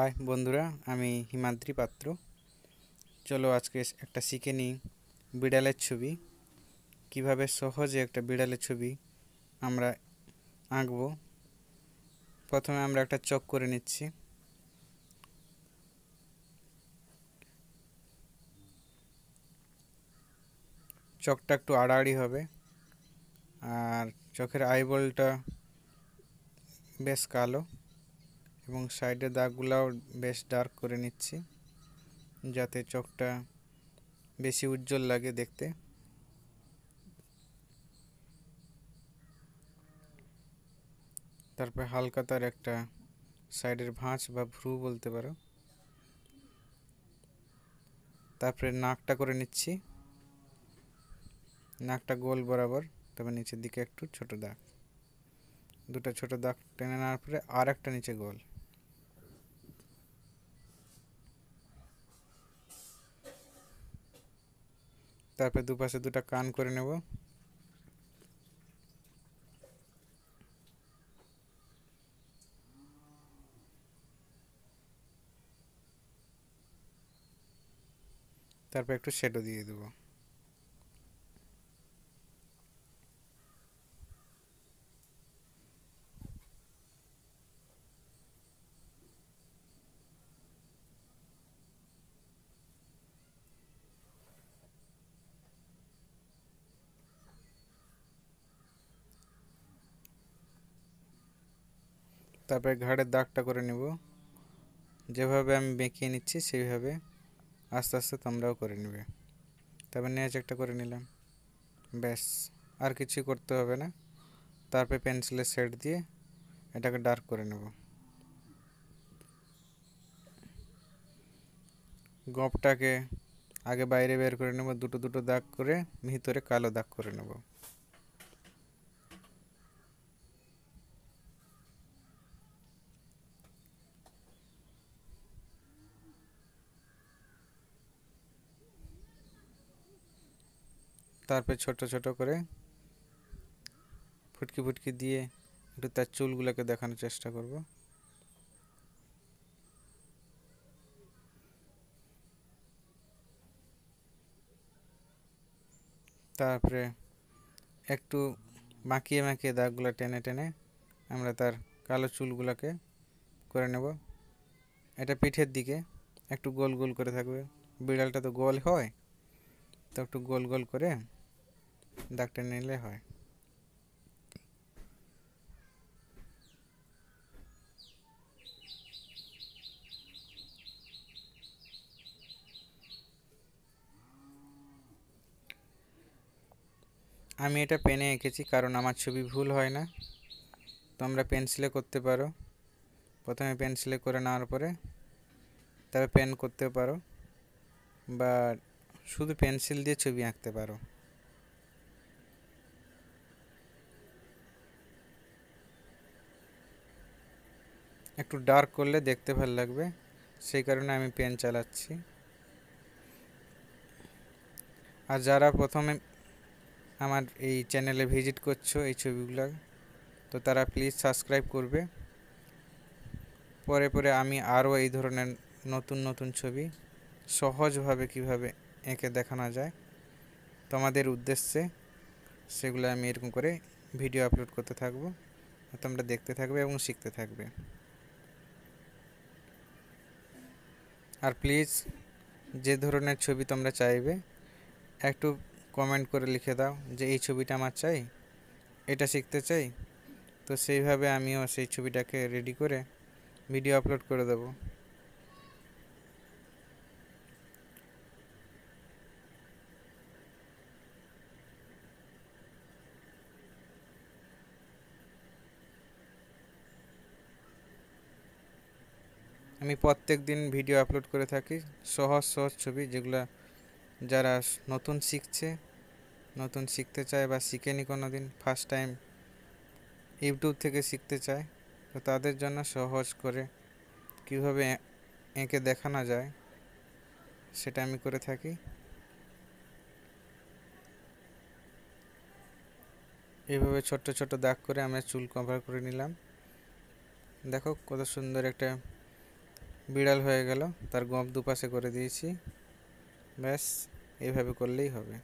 high বন্ধুরা আমি হিমাদ্রি পাত্র চলো আজকে একটা শিখে নিই বিড়ালের ছবি কিভাবে সহজে একটা বিড়ালের ছবি আমরা আঁকব প্রথমে আমরা একটা চক করে নিচ্ছি চকটা একটু আড়াআড়ি হবে আর চোখের আইবলটা বেশ কালো এবং সাইডে দাগগুলাও বেশ ডার্ক করে নিচ্ছি যাতে চোখটা বেশি উজ্জ্বল লাগে দেখতে তারপর হালকা তার একটা সাইডের ভাঁজ বা ভ্রু বলতে পারো তারপরে নাকটা করে নিচ্ছি নাকটা গোল বরাবর তবে নিচের দিকে একটু ছোট দাগ দুটো ছোট দাগ টেনে নেওয়ার পরে আর একটা নিচে গোল তারপরে দুপাশে দুটা কান করে নেব তারপর একটু শেডও দিয়ে দেবো তারপরে ঘাড়ের দাগটা করে নেব যেভাবে আমি বেঁকিয়ে নিচ্ছি সেইভাবে আস্তে আস্তে তোমরাও করে নেবে তারপর নেচ একটা করে নিলাম ব্যাস আর কিছু করতে হবে না তারপরে পেন্সিলের শেড দিয়ে এটাকে ডার্ক করে নেব গপটাকে আগে বাইরে বের করে নেব দুটো দুটো দাগ করে ভিতরে কালো দাগ করে নেব তারপর ছোট ছোট করে ফুটকি ফুটকি দিয়ে একটু তার চুলগুলোকে দেখানোর চেষ্টা করব তারপরে একটু মাখিয়ে মাখিয়ে দাগগুলো টেনে টেনে আমরা তার কালো চুলগুলোকে করে নেব এটা পিঠের দিকে একটু গোল গোল করে থাকবে বিড়ালটা তো গোল হয় তো একটু গোল গোল করে ডাক্তার নিলে হয় আমি এটা পেনে এঁকেছি কারণ আমার ছবি ভুল হয় না তোমরা পেন্সিলে করতে পারো প্রথমে পেন্সিলে করে নেওয়ার পরে তারপর পেন করতে পারো বা শুধু পেন্সিল দিয়ে ছবি আঁকতে পারো একটু ডার্ক করলে দেখতে ভাল লাগবে সেই কারণে আমি পেন চালাচ্ছি আর যারা প্রথমে আমার এই চ্যানেলে ভিজিট করছো এই ছবিগুলো তো তারা প্লিজ সাবস্ক্রাইব করবে পরে পরে আমি আরও এই ধরনের নতুন নতুন ছবি সহজভাবে কিভাবে এঁকে দেখানো যায় তোমাদের উদ্দেশ্যে সেগুলো আমি এরকম করে ভিডিও আপলোড করতে থাকবো তোমরা দেখতে থাকবে এবং শিখতে থাকবে আর প্লিজ যে ধরনের ছবি তোমরা চাইবে একটু কমেন্ট করে লিখে দাও যে এই ছবিটা আমার চাই এটা শিখতে চাই তো সেইভাবে আমিও সেই ছবিটাকে রেডি করে ভিডিও আপলোড করে দেবো আমি প্রত্যেক দিন ভিডিও আপলোড করে থাকি সহজ সহজ ছবি যেগুলো যারা নতুন শিখছে নতুন শিখতে চায় বা শিখেনি কোনো দিন ফার্স্ট টাইম ইউটিউব থেকে শিখতে চায় তো তাদের জন্য সহজ করে কীভাবে এঁকে দেখানো যায় সেটা আমি করে থাকি এভাবে ছোট ছোট দাগ করে আমরা চুল কভার করে নিলাম দেখো কত সুন্দর একটা বিড়াল হয়ে গেল তার গম দুপাশে করে দিয়েছি ব্যাস এইভাবে করলেই হবে